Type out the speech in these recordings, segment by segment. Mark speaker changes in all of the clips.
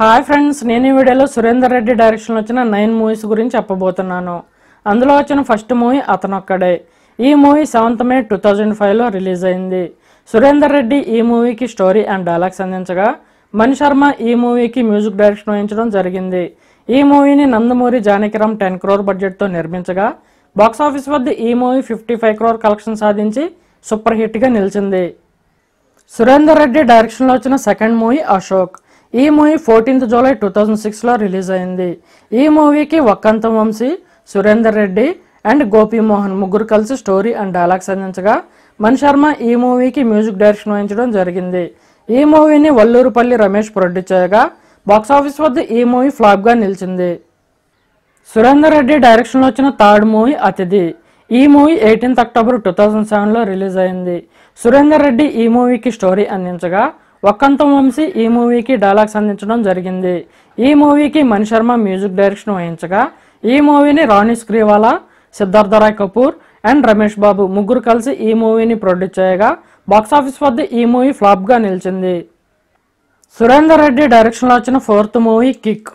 Speaker 1: hi friends నేను ఈ వీడియోలో సురేందర్ రెడ్డి డైరెక్షన్లో వచ్చిన నైన్ మూవీస్ గురించి చెప్పబోతున్నాను అందులో వచ్చిన ఫస్ట్ మూవీ అతనొక్కడే ఈ movie seventh May two thousand ఫైవ్లో రిలీజ్ అయింది సురేందర్ రెడ్డి ఈ మూవీకి స్టోరీ అండ్ డైలాగ్స్ అందించగా మణి శర్మ ఈ మూవీకి మ్యూజిక్ డైరెక్షన్ వహించడం జరిగింది ఈ మూవీని నందమూరి జానకిరామ్ టెన్ క్రోర్ బడ్జెట్తో నిర్మించగా బాక్సాఫీస్ వద్ద ఈ movie fifty five crore collection సాధించి సూపర్ హిట్గా నిలిచింది సురేందర్ రెడ్డి డైరెక్షన్లో వచ్చిన సెకండ్ మూవీ అశోక్ ఈ movie fourteenth July two thousand సిక్స్లో రిలీజ్ అయింది ఈ మూవీకి వక్కంత వంశీ సురేందర్ రెడ్డి అండ్ మోహన్ ముగ్గురు కలిసి స్టోరీ అండ్ డైలాగ్స్ అందించగా మన్ శర్మ ఈ మూవీకి మ్యూజిక్ డైరెక్షన్ వహించడం జరిగింది ఈ మూవీని వల్లూరుపల్లి రమేష్ ప్రొడ్యూస్ చేయగా బాక్సాఫీస్ వద్ద ఈ మూవీ ఫ్లాప్గా నిలిచింది సురేందర్ రెడ్డి డైరెక్షన్లో వచ్చిన థర్డ్ మూవీ అతిథి ఈ movie eighteenth October two thousand సెవెన్లో రిలీజ్ అయింది సురేందర్ రెడ్డి ఈ మూవీకి స్టోరీ అందించగా వక్కంతం వంశీ ఈ మూవీకి డైలాగ్స్ అందించడం జరిగింది ఈ మూవీకి మణి శర్మ మ్యూజిక్ డైరెక్షన్ వహించగా ఈ మూవీని రాణి స్క్రీవాలా సిద్ధార్థ రాయ్ కపూర్ అండ్ రమేష్ బాబు ముగ్గురు కలిసి ఈ మూవీని ప్రొడ్యూస్ చేయగా బాక్సాఫీస్ వద్ద ఈ మూవీ ఫ్లాప్గా నిలిచింది సురేందర్ రెడ్డి డైరెక్షన్లో వచ్చిన ఫోర్త్ మూవీ కిక్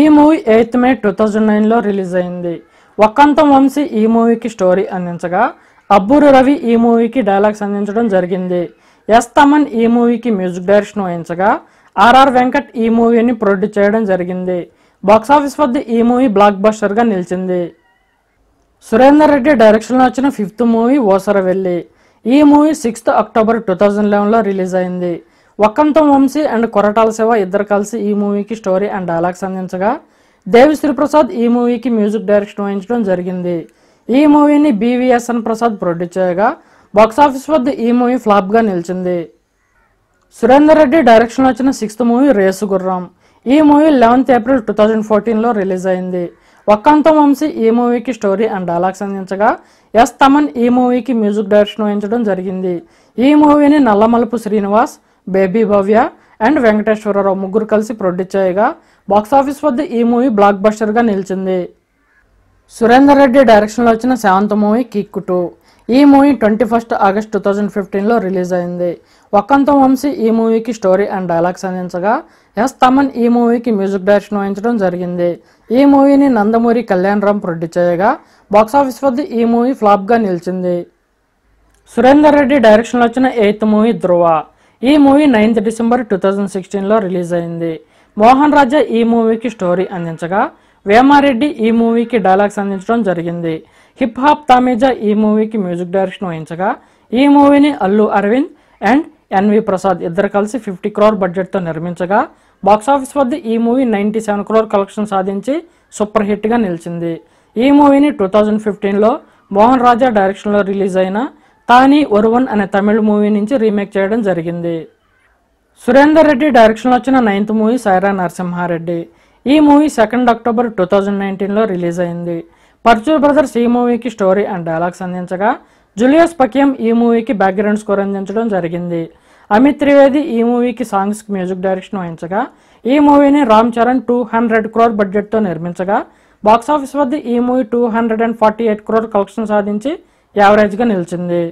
Speaker 1: ఈ movie eighth May two thousand నైన్లో రిలీజ్ అయింది వక్కంతం వంశీ ఈ మూవీకి స్టోరీ అందించగా అబ్బూరు రవి ఈ మూవీకి డైలాగ్స్ అందించడం జరిగింది ఎస్ తమన్ ఈ మూవీకి మ్యూజిక్ డైరెక్షన్ వహించగా ఆర్ఆర్ వెంకట్ ఈ మూవీని ప్రొడ్యూస్ చేయడం జరిగింది బాక్సాఫీస్ వద్ద ఈ మూవీ బ్లాక్ బస్టర్గా నిలిచింది సురేందర్ రెడ్డి డైరెక్షన్లో వచ్చిన ఫిఫ్త్ మూవీ ఓసరవెల్లి ఈ movie sixth October two thousand లెవెన్లో రిలీజ్ అయింది వక్కంతం వంశీ అండ్ కొరటాల శివ ఇద్దరు కలిసి ఈ మూవీకి స్టోరీ అండ్ డైలాగ్స్ అందించగా దేవి శ్రీప్రసాద్ ఈ మూవీకి మ్యూజిక్ డైరెక్షన్ వహించడం జరిగింది ఈ మూవీని బీవీఎస్ఎన్ ప్రసాద్ ప్రొడ్యూస్ చేయగా బాక్సాఫీస్ వద్ద ఈ మూవీ ఫ్లాప్గా నిలిచింది సురేందర్ రెడ్డి డైరెక్షన్ వచ్చిన సిక్స్త్ మూవీ రేసు గుర్రం ఈ movie eleventh April two thousand ఫోర్టీన్లో రిలీజ్ అయింది ఒక్కంత వంశీ ఈ మూవీకి స్టోరీ అండ్ డైలాగ్స్ అందించగా ఎస్ తమన్ ఈ మూవీకి మ్యూజిక్ డైరెక్షన్ వహించడం జరిగింది ఈ మూవీని నల్లమలుపు శ్రీనివాస్ బేబీ భవ్య అండ్ వెంకటేశ్వరరావు ముగ్గురు కలిసి ప్రొడ్యూస్ చేయగా బాక్సాఫీస్ వద్ద ఈ మూవీ బ్లాక్ బస్టర్గా నిలిచింది సురేందర్ రెడ్డి డైరెక్షన్లో వచ్చిన సెవెంత్ మూవీ కిక్కు టూ ఈ movie twenty first August two thousand ఫిఫ్టీన్లో రిలీజ్ అయింది వక్కంతం వంశీ ఈ మూవీకి స్టోరీ అండ్ డైలాగ్స్ అందించగా ఎస్ తమన్ ఈ మూవీకి మ్యూజిక్ డైరెక్షన్ వహించడం జరిగింది ఈ మూవీని నందమూరి కళ్యాణ్ రామ్ ప్రొడ్యూస్ చేయగా బాక్సాఫీస్ వద్ద ఈ మూవీ ఫ్లాప్గా నిలిచింది సురేందర్ రెడ్డి డైరెక్షన్లో వచ్చిన ఎయిత్ మూవీ ధ్రువ ఈ movie ninth December two thousand సిక్స్టీన్లో రిలీజ్ అయింది మోహన్ రాజా ఈ మూవీకి స్టోరీ అందించగా వేమారెడ్డి ఈ మూవీకి డైలాగ్స్ అందించడం జరిగింది హిప్ హాప్ తామేజా ఈ మూవీకి మ్యూజిక్ డైరెక్షన్ వహించగా ఈ మూవీని అల్లు అరవింద్ అండ్ ఎన్వి ప్రసాద్ ఇద్దరు కలిసి ఫిఫ్టీ క్రోర్ బడ్జెట్తో నిర్మించగా బాక్సాఫీస్ వద్ద ఈ movie ninety seven crore collection సాధించి సూపర్ హిట్గా నిలిచింది ఈ మూవీని టూ థౌజండ్ ఫిఫ్టీన్లో మోహన్ రాజా డైరెక్షన్లో రిలీజ్ అయిన తాని ఒరువన్ అనే తమిళ మూవీ నుంచి రీమేక్ చేయడం జరిగింది సురేందర్ రెడ్డి డైరెక్షన్లో వచ్చిన నైన్త్ మూవీ సైరా నరసింహారెడ్డి ఈ movie second October two thousand నైన్టీన్లో రిలీజ్ అయింది పర్చూర్ బ్రదర్స్ ఈ మూవీకి స్టోరీ అండ్ డైలాగ్స్ అందించగా జూలియస్ పకియం ఈ మూవీకి బ్యాక్గ్రౌండ్ స్కోర్ అందించడం జరిగింది అమిత్ త్రివేది ఈ మూవీకి సాంగ్స్కి మ్యూజిక్ డైరెక్షన్ వహించగా ఈ మూవీని రామ్ చరణ్ టూ హండ్రెడ్ క్రోర్ బడ్జెట్తో నిర్మించగా బాక్సాఫీస్ వద్ద ఈ movie two hundred and forty eight crore collection సాధించి యావరేజ్గా నిలిచింది